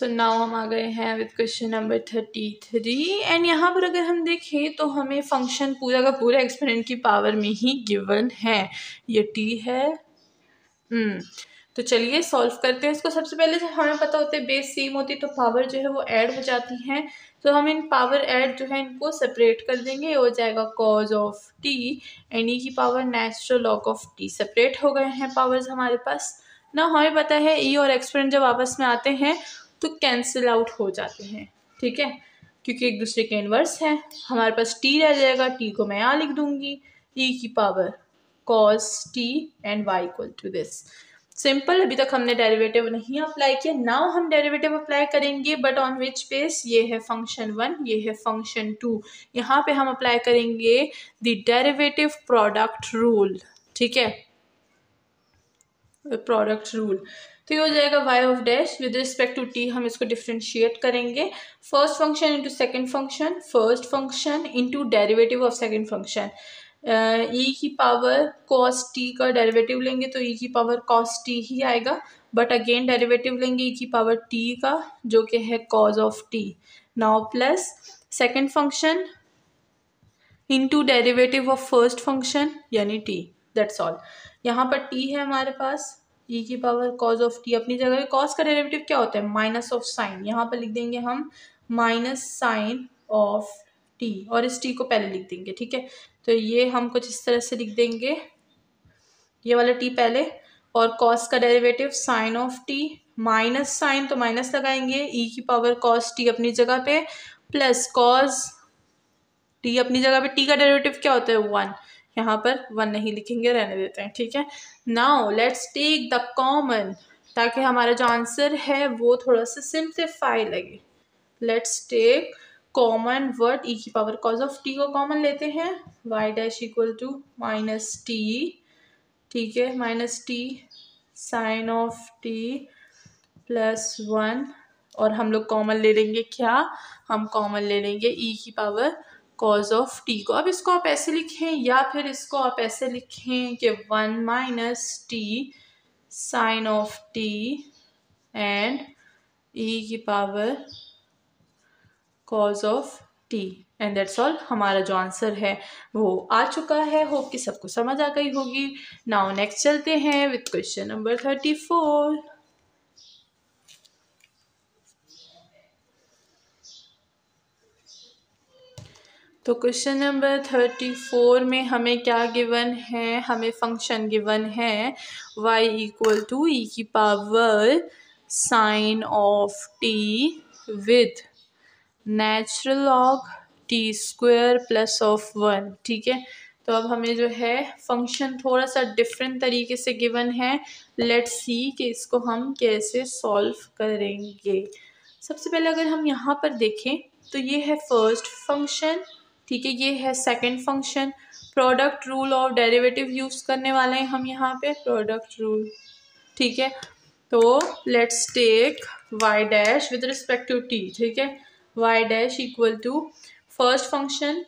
सो so now हम आ गए हैं with question number thirty three and यहाँ पर अगर हम देखें तो हमें फंक्शन पूरा का पूरा एक्सपेरेंट की पावर में ही गिवन है ये टी है हम्म, तो चलिए सॉल्व करते हैं इसको सबसे पहले जब हमें पता होता है बेस सेम होती तो पावर जो है वो ऐड हो जाती हैं तो हम इन पावर ऐड जो है इनको सेपरेट कर देंगे हो जाएगा कॉज ऑफ टी एनी की power natural log of t separate हो गए हैं पावर्स हमारे पास ना हमें पता है ई e और एक्सपेरेंट जब आपस में आते हैं तो कैंसिल आउट हो जाते हैं ठीक है क्योंकि एक दूसरे के इन्वर्स है हमारे पास टी रह जाएगा टी को मैं यहाँ लिख दूंगी ई e की power cos t and y equal to this simple अभी तक हमने डेरिवेटिव नहीं अप्लाई किया नाउ हम डेरिवेटिव अप्लाई करेंगे बट ऑन विच बेस ये है फंक्शन वन ये है फंक्शन टू यहाँ पे हम अप्लाई करेंगे द डेरिवेटिव प्रोडक्ट रूल ठीक है प्रोडक्ट रूल तो ये हो जाएगा y of dash with respect to t हम इसको डिफ्रेंशिएट करेंगे first function into second function first function into derivative of second function e की पावर कॉस टी का डेरिवेटिव लेंगे तो ई e की पावर कॉस टी ही आएगा बट अगेन डेरिवेटिव लेंगे ई e की पावर टी का जो कि है cos of t now plus second function into derivative of first function यानी टी दैट्स ऑल यहाँ पर टी है हमारे पास ई e की पावर कॉज ऑफ टी अपनी जगह पे कॉज का डेरिवेटिव क्या होता है माइनस ऑफ साइन यहाँ पर लिख देंगे हम माइनस साइन ऑफ टी और इस टी को पहले लिख देंगे ठीक है तो ये हम कुछ इस तरह से लिख देंगे ये वाला टी पहले और कॉस का derivative sine of t minus sine तो माइनस लगाएंगे ई e की पावर कॉस टी अपनी जगह पे प्लस कॉस टी अपनी जगह पे टी का डेरिवेटिव क्या होता है वन यहाँ पर वन नहीं लिखेंगे रहने देते हैं ठीक है now let's take the common ताकि हमारा जो आंसर है वो थोड़ा सा सिंप्लीफाई लगे let's take common word e की पावर कॉज ऑफ टी को कॉमन लेते हैं y dash equal to minus t ठीक है minus t sine of t plus one और हम लोग कॉमन ले लेंगे क्या हम कॉमन ले लेंगे ई e की पावर कॉज ऑफ टी को अब इसको आप ऐसे लिखें या फिर इसको आप ऐसे लिखें कि one minus t sine of t and e e की power cos of t and that's all हमारा जो आंसर है वो आ चुका है होप कि सबको समझ आ गई होगी नाउ नेक्स्ट चलते हैं with question number thirty four तो क्वेश्चन नंबर थर्टी फोर में हमें क्या गिवन है हमें फंक्शन गिवन है y इक्वल टू ई की power sine of t with natural log t square plus of one ठीक है तो अब हमें जो है फंक्शन थोड़ा सा डिफरेंट तरीके से गिवन है लेट सी कि इसको हम कैसे सॉल्व करेंगे सबसे पहले अगर हम यहाँ पर देखें तो ये है फर्स्ट फंक्शन ठीक है ये है सेकंड फंक्शन प्रोडक्ट रूल और डेरिवेटिव यूज़ करने वाले हैं हम यहाँ पे प्रोडक्ट रूल ठीक है तो let's take y dash with respect to t ठीक है y dash equal to first function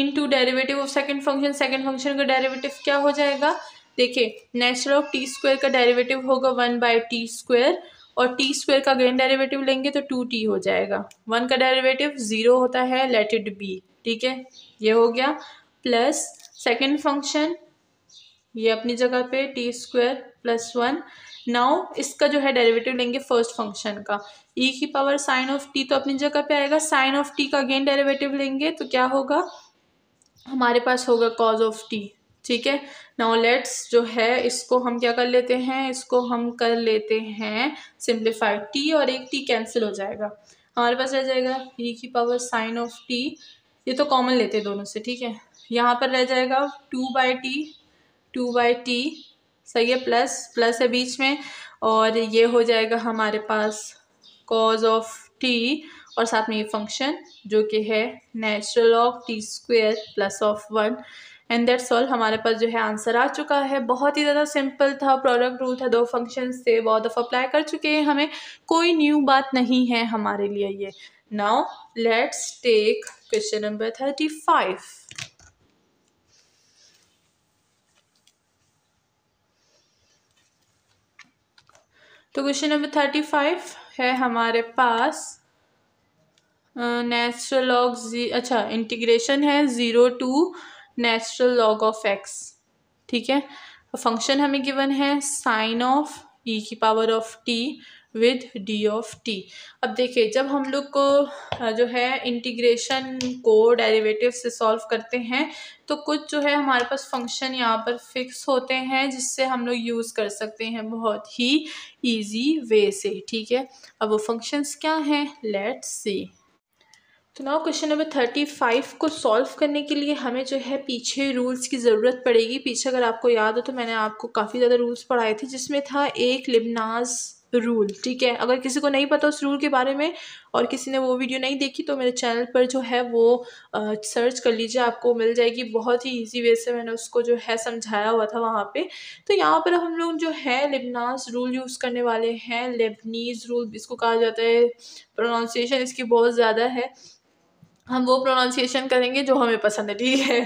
into derivative of second function second function का डेरिवेटिव क्या हो जाएगा देखिए नेचुरल ऑफ टी स्क्वायर का डेरिवेटिव होगा वन बाई टी स्क्वायर और टी स्क्वेयर का अगेन डेरिवेटिव लेंगे तो टू टी हो जाएगा वन का डेरिवेटिव ज़ीरो होता है लेट इट बी ठीक है ये हो गया प्लस सेकेंड फंक्शन ये अपनी जगह पे t square plus one now इसका जो है डेरिवेटिव लेंगे फर्स्ट फंक्शन का ई e की पावर साइन ऑफ टी तो अपनी जगह पे आएगा साइन ऑफ टी का अगेन डेरिवेटिव लेंगे तो क्या होगा हमारे पास होगा कॉज ऑफ टी ठीक है नाउ लेट्स जो है इसको हम क्या कर लेते हैं इसको हम कर लेते हैं सिंप्लीफाई टी और एक टी कैंसिल हो जाएगा हमारे पास रह जाएगा ई e की पावर साइन ऑफ टी ये तो कॉमन लेते हैं दोनों से ठीक है यहाँ पर रह जाएगा two by t two by t सही है प्लस प्लस है बीच में और ये हो जाएगा हमारे पास कॉज ऑफ टी और साथ में ये फंक्शन जो कि है natural of t square plus of one and that solve हमारे पास जो है आंसर आ चुका है बहुत ही ज़्यादा सिंपल था प्रोडक्ट रूल था दो फंक्शन थे बहुत दफ़ा अप्लाई कर चुके हैं हमें कोई न्यू बात नहीं है हमारे लिए ये now let's take question number thirty five तो क्वेश्चन नंबर थर्टी फाइव है हमारे पास नेचुरल लॉग जी अच्छा इंटीग्रेशन है zero to natural log of x ठीक है फंक्शन हमें गिवन है साइन ऑफ ई की power of t with d of t अब देखिए जब हम लोग को जो है इंटीग्रेशन को डेरिवेटिव से सॉल्व करते हैं तो कुछ जो है हमारे पास फंक्शन यहाँ पर फिक्स होते हैं जिससे हम लोग यूज़ कर सकते हैं बहुत ही इजी वे से ठीक है अब वो फंक्शंस क्या हैं लेट्स सी तो now question number thirty five को सॉल्व करने के लिए हमें जो है पीछे रूल्स की ज़रूरत पड़ेगी पीछे अगर आपको याद हो तो मैंने आपको काफ़ी ज़्यादा रूल्स पढ़ाए थे जिसमें था एक लिबनाज रूल ठीक है अगर किसी को नहीं पता उस रूल के बारे में और किसी ने वो वीडियो नहीं देखी तो मेरे चैनल पर जो है वो आ, सर्च कर लीजिए आपको मिल जाएगी बहुत ही इजी वे से मैंने उसको जो है समझाया हुआ था वहाँ पे तो यहाँ पर हम लोग जो है लिबनास रूल यूज़ करने वाले हैं लेबनीज़ रूल इसको कहा जाता है प्रोनाउंसिएशन इसकी बहुत ज़्यादा है हम वो प्रोनाउंसिएशन करेंगे जो हमें पसंद है ठीक है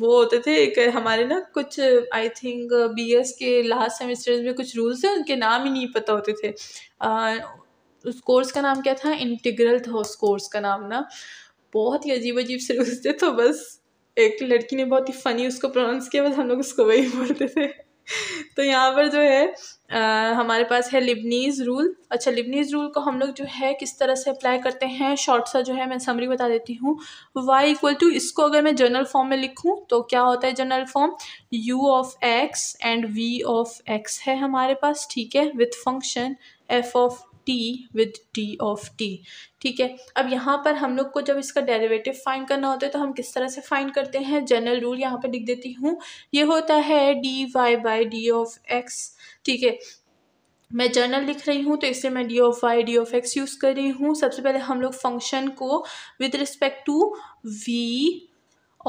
वो होते थे एक हमारे ना कुछ आई थिंक बी एस के लास्ट सेमेस्टर्स में कुछ रूल्स थे उनके नाम ही नहीं पता होते थे आ, उस कोर्स का नाम क्या था इंटीग्रल था उस कोर्स का नाम ना बहुत ही अजीब अजीब से रूल्स थे तो बस एक लड़की ने बहुत ही फ़नी उसको प्रोनाउंस किया बस हम लोग उसको वही बोलते थे तो यहाँ पर जो है आ, हमारे पास है लिबनीज़ रूल अच्छा लिबनीज़ रूल को हम लोग जो है किस तरह से अप्लाई करते हैं शॉर्ट सा जो है मैं समरी बता देती हूँ वाई इक्वल टू इसको अगर मैं जनरल फॉर्म में लिखूँ तो क्या होता है general form u of x and v of x है हमारे पास ठीक है with function f of t with t of t ठीक है अब यहाँ पर हम लोग को जब इसका डेरिवेटिव फाइंड करना होता है तो हम किस तरह से फाइंड करते हैं जनरल रूल यहाँ पर लिख देती हूँ ये होता है d y by d of x ठीक है मैं जर्नल लिख रही हूँ तो इसलिए मैं d of y d of x use कर रही हूँ सबसे पहले हम लोग फंक्शन को with respect to v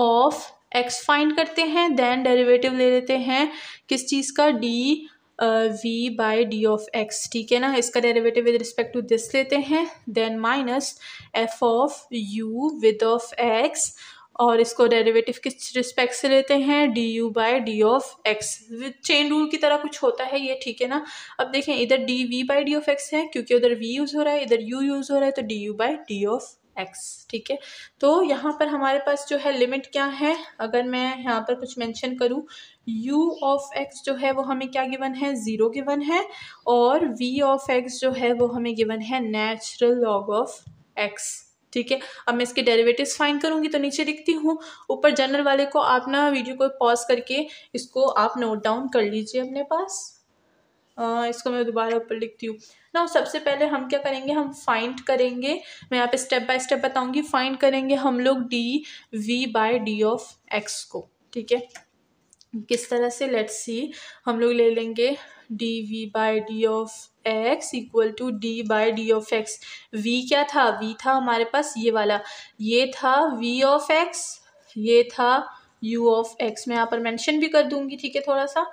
of x find करते हैं देन डेरिवेटिव ले लेते हैं किस चीज़ का d v by d of x ठीक है ना इसका derivative with respect to this लेते हैं then minus f of u with of x और इसको डेरिवेटिव किस रिस्पेक्ट से लेते हैं d u by d of x chain rule की तरह कुछ होता है ये ठीक है ना अब देखें इधर d v by d of x है क्योंकि उधर वी यूज़ हो रहा है इधर यू यूज़ हो रहा है तो d u by d of x ठीक है तो यहाँ पर हमारे पास जो है लिमिट क्या है अगर मैं यहाँ पर कुछ मेंशन करूँ u ऑफ x जो है वो हमें क्या गिवन है ज़ीरो गिवन है और v ऑफ x जो है वो हमें गिवन है नेचुरल लॉग ऑफ x ठीक है अब मैं इसके डेरिवेटिव्स फाइंड करूंगी तो नीचे लिखती हूँ ऊपर जनरल वाले को आप ना वीडियो को पॉज करके इसको आप नोट डाउन कर लीजिए अपने पास इसको मैं दोबारा ऊपर लिखती हूँ ना सबसे पहले हम क्या करेंगे हम फाइंड करेंगे मैं यहाँ पे स्टेप बाय स्टेप बताऊँगी फाइंड करेंगे हम लोग d v by d of x को ठीक है किस तरह से लेट्स सी हम लोग ले लेंगे d v by d of x equal to d by d of x v क्या था वी था हमारे पास ये वाला ये था वी ऑफ एक्स ये था यू ऑफ एक्स मैं यहाँ पर मैंशन भी कर दूंगी ठीक है थोड़ा सा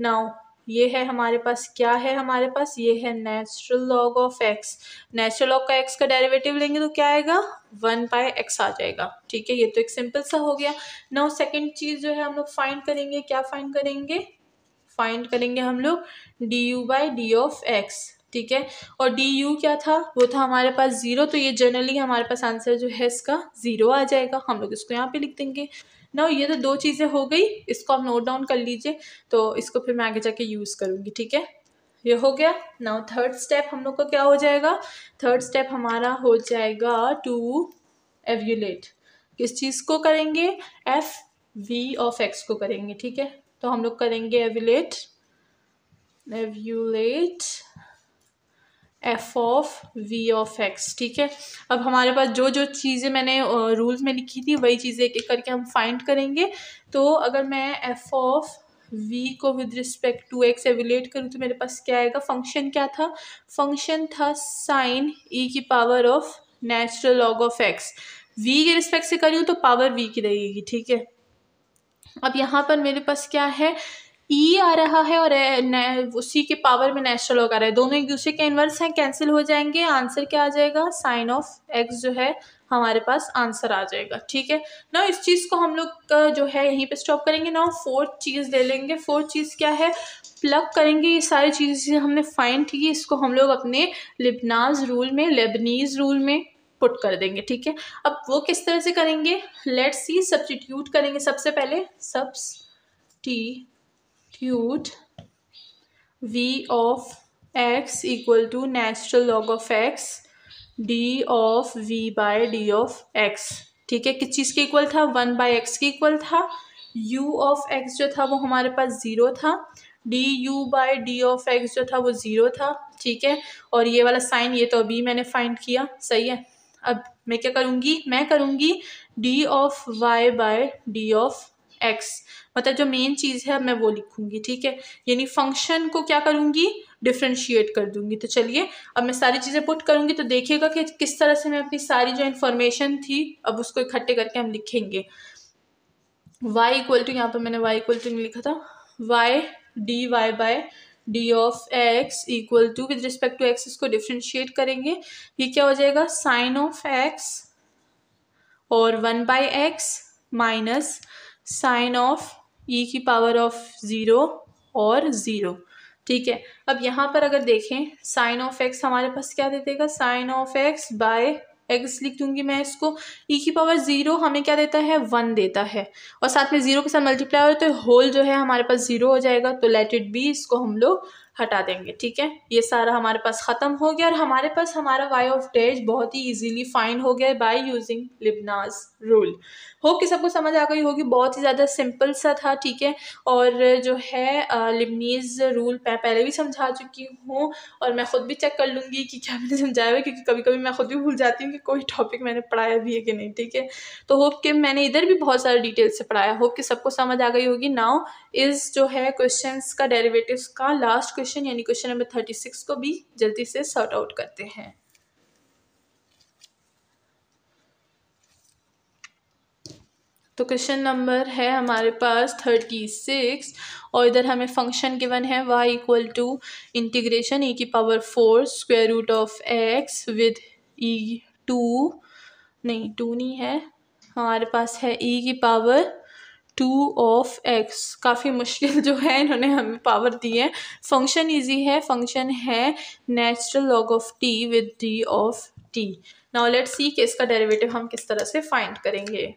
नाउ ये है हमारे पास क्या है हमारे पास ये है natural log of x natural log का एक्स का डेरिवेटिव लेंगे तो क्या आएगा वन बाय एक्स आ जाएगा ठीक है ये तो एक सिंपल सा हो गया नौ सेकेंड चीज़ जो है हम लोग फाइंड करेंगे क्या फाइंड करेंगे फाइंड करेंगे हम लोग d u by d of x ठीक है और डी यू क्या था वो था हमारे पास ज़ीरो तो ये जनरली हमारे पास आंसर जो है इसका ज़ीरो आ जाएगा हम लोग इसको यहाँ पे लिख देंगे ना ये तो दो चीज़ें हो गई इसको आप नोट डाउन कर लीजिए तो इसको फिर मैं आगे जाके यूज़ करूँगी ठीक है ये हो गया नाउ थर्ड स्टेप हम लोग का क्या हो जाएगा थर्ड स्टेप हमारा हो जाएगा टू एव्यूलेट किस चीज़ को करेंगे एफ वी ऑफ एक्स को करेंगे ठीक है तो हम लोग करेंगे evaluate evaluate f of v of x ठीक है अब हमारे पास जो जो चीज़ें मैंने रूल्स में लिखी थी वही चीज़ें एक एक करके हम फाइंड करेंगे तो अगर मैं एफ ऑफ वी को with respect to x evaluate करूँ तो मेरे पास क्या आएगा फंक्शन क्या था फंक्शन था साइन ई e की power of natural log of x v के रिस्पेक्ट से करी तो पावर वी की रहेगी ठीक है अब यहाँ पर मेरे पास क्या है ई e आ रहा है और उसी के पावर में नेचुरल होगा रहा है दोनों एक दूसरे के इन्वर्स हैं कैंसिल हो जाएंगे आंसर क्या आ जाएगा साइन ऑफ एक्स जो है हमारे पास आंसर आ जाएगा ठीक है ना इस चीज़ को हम लोग जो है यहीं पे स्टॉप करेंगे ना फोर्थ चीज़ ले लेंगे फोर्थ चीज़ क्या है प्लग करेंगे ये सारी चीज़ें हमने फाइंड की इसको हम लोग अपने लिबनाज रूल में लेबनीज़ रूल में पुट कर देंगे ठीक है अब वो किस तरह से करेंगे लेट्स सी सब्सटीट्यूट करेंगे सबसे पहले सब्स टी substitute v of x equal to natural log of x d of v by d of x ठीक है किस चीज़ के इक्वल था वन बाई एक्स के इक्वल था u ऑफ x जो था वो हमारे पास ज़ीरो था d u by d of x जो था वो ज़ीरो था ठीक है और ये वाला साइन ये तो अभी मैंने फाइंड किया सही है अब मैं क्या करूँगी मैं करूँगी d of y by d of x मतलब जो मेन चीज़ है मैं वो लिखूंगी ठीक है यानी फंक्शन को क्या करूँगी डिफ्रेंशिएट कर दूँगी तो चलिए अब मैं सारी चीज़ें पुट करूंगी तो देखिएगा कि किस तरह से मैं अपनी सारी जो इन्फॉर्मेशन थी अब उसको इकट्ठे करके हम लिखेंगे वाई इक्वल टू यहाँ पर मैंने वाई इक्वल टू नहीं लिखा था y d y by d of x equal to with respect to x इसको डिफ्रेंशिएट करेंगे ये क्या हो जाएगा साइन ऑफ एक्स और one by x minus sine of e e की पावर ऑफ ज़ीरो और ज़ीरो ठीक है अब यहाँ पर अगर देखें साइन ऑफ एक्स हमारे पास क्या दे देगा sine of x by x लिख दूंगी मैं इसको ई e की पावर ज़ीरो हमें क्या देता है वन देता है और साथ में ज़ीरो के साथ मल्टीप्लाई हो तो होल जो है हमारे पास ज़ीरो हो जाएगा तो लेट इट बी इसको हम लोग हटा देंगे ठीक है ये सारा हमारे पास ख़त्म हो गया और हमारे पास हमारा वाई ऑफ डेज बहुत ही इजीली फाइंड हो गया है by using Leibniz rule hope कि सबको समझ आ गई होगी बहुत ही ज़्यादा सिंपल सा था ठीक है और जो है लिबनीज रूल मैं पहले भी समझा चुकी हूँ और मैं ख़ुद भी चेक कर लूँगी कि क्या मैंने समझाया हुआ क्योंकि कभी कभी मैं ख़ुद भी भूल जाती हूँ कि कोई टॉपिक मैंने पढ़ाया भी है कि नहीं ठीक है तो होप कि मैंने इधर भी बहुत सारे डिटेल से पढ़ाया होप कि सबको समझ आ गई होगी नाउ इज़ जो है क्वेश्चन का डेरीवेटिव का लास्ट क्वेश्चन यानी क्वेश्चन नंबर थर्टी सिक्स को भी जल्दी से सॉर्ट आउट करते हैं तो क्वेश्चन नंबर है हमारे पास थर्टी सिक्स और इधर हमें फंक्शन गिवन है y equal to integration e की power four square root of x with e two नहीं टू नहीं है हमारे पास है ई e की पावर टू ऑफ एक्स काफ़ी मुश्किल जो है इन्होंने हमें पावर दी है फंक्शन इजी है फंक्शन है natural log of t with d of t now let see कि इसका डेरिवेटिव हम किस तरह से फाइंड करेंगे